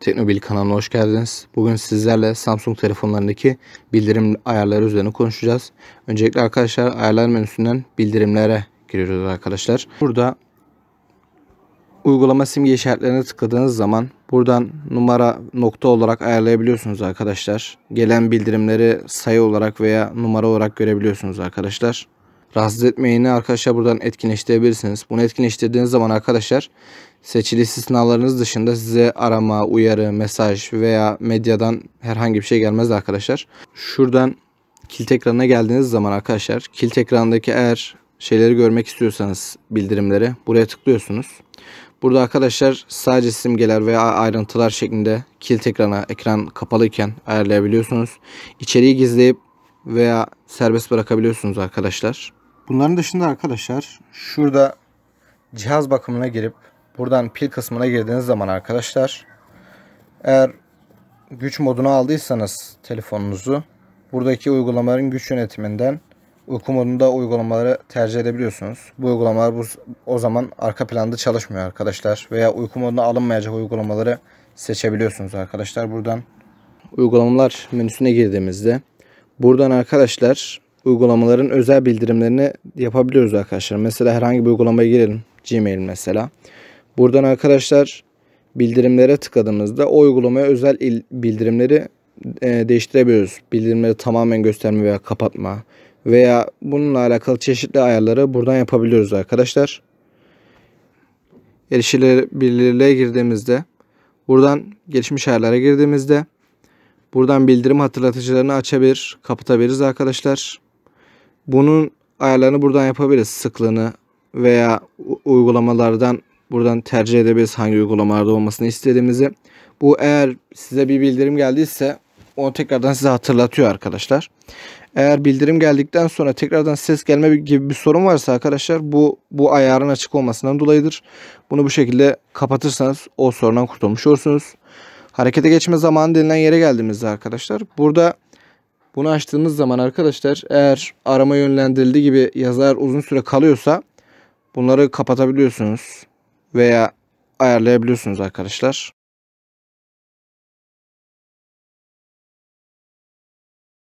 Teknobil kanalına hoş geldiniz. Bugün sizlerle Samsung telefonlarındaki bildirim ayarları üzerine konuşacağız. Öncelikle arkadaşlar ayarlar menüsünden bildirimlere giriyoruz arkadaşlar. Burada uygulama simge işaretlerine tıkladığınız zaman buradan numara nokta olarak ayarlayabiliyorsunuz arkadaşlar. Gelen bildirimleri sayı olarak veya numara olarak görebiliyorsunuz arkadaşlar rahatsız etmeyeni arkadaşlar buradan etkinleştirebilirsiniz. Bunu etkinleştirdiğiniz zaman arkadaşlar seçili sınavlarınız dışında size arama, uyarı, mesaj veya medyadan herhangi bir şey gelmez arkadaşlar. Şuradan kilit ekranına geldiğiniz zaman arkadaşlar kilit ekrandaki eğer şeyleri görmek istiyorsanız bildirimleri buraya tıklıyorsunuz. Burada arkadaşlar sadece simgeler veya ayrıntılar şeklinde kilit ekrana ekran kapalıyken ayarlayabiliyorsunuz. İçeriği gizleyip veya serbest bırakabiliyorsunuz arkadaşlar. Bunların dışında arkadaşlar şurada cihaz bakımına girip buradan pil kısmına girdiğiniz zaman arkadaşlar eğer güç modunu aldıysanız telefonunuzu buradaki uygulamaların güç yönetiminden uyku modunda uygulamaları tercih edebiliyorsunuz. Bu uygulamalar bu, o zaman arka planda çalışmıyor arkadaşlar. Veya uyku moduna alınmayacak uygulamaları seçebiliyorsunuz arkadaşlar. Buradan uygulamalar menüsüne girdiğimizde buradan arkadaşlar uygulamaların özel bildirimlerini yapabiliyoruz arkadaşlar. Mesela herhangi bir uygulamaya girelim. Gmail mesela. Buradan arkadaşlar bildirimlere tıkladığımızda o uygulamaya özel bildirimleri e, değiştirebiliyoruz. Bildirimleri tamamen gösterme veya kapatma veya bununla alakalı çeşitli ayarları buradan yapabiliyoruz arkadaşlar. Erişilebilirliğe girdiğimizde buradan geçmiş ayarlara girdiğimizde buradan bildirim hatırlatıcılarını açabilir, kapatabiliriz arkadaşlar bunun ayarlarını buradan yapabiliriz. Sıklığını veya uygulamalardan buradan tercih edebiliriz hangi uygulamalarda olmasını istediğimizi. Bu eğer size bir bildirim geldiyse onu tekrardan size hatırlatıyor arkadaşlar. Eğer bildirim geldikten sonra tekrardan ses gelme gibi bir sorun varsa arkadaşlar bu bu ayarın açık olmasından dolayıdır. Bunu bu şekilde kapatırsanız o sorundan kurtulmuş olursunuz. Harekete geçme zamanı denilen yere geldiğimizde arkadaşlar burada bunu açtığımız zaman arkadaşlar eğer arama yönlendirildiği gibi yazar uzun süre kalıyorsa bunları kapatabiliyorsunuz veya ayarlayabiliyorsunuz arkadaşlar.